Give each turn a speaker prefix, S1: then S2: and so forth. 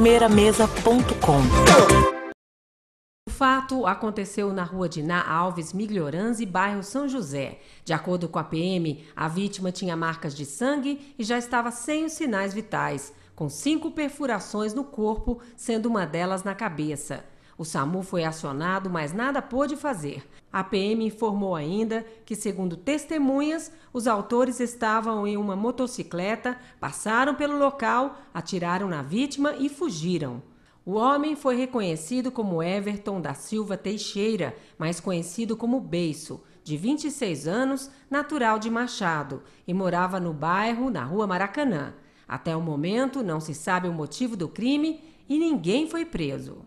S1: primeiramesa.com.
S2: O fato aconteceu na rua Diná Alves e bairro São José. De acordo com a PM, a vítima tinha marcas de sangue e já estava sem os sinais vitais, com cinco perfurações no corpo, sendo uma delas na cabeça. O SAMU foi acionado, mas nada pôde fazer. A PM informou ainda que, segundo testemunhas, os autores estavam em uma motocicleta, passaram pelo local, atiraram na vítima e fugiram. O homem foi reconhecido como Everton da Silva Teixeira, mais conhecido como Beiço, de 26 anos, natural de Machado, e morava no bairro, na rua Maracanã. Até o momento, não se sabe o motivo do crime e ninguém foi preso.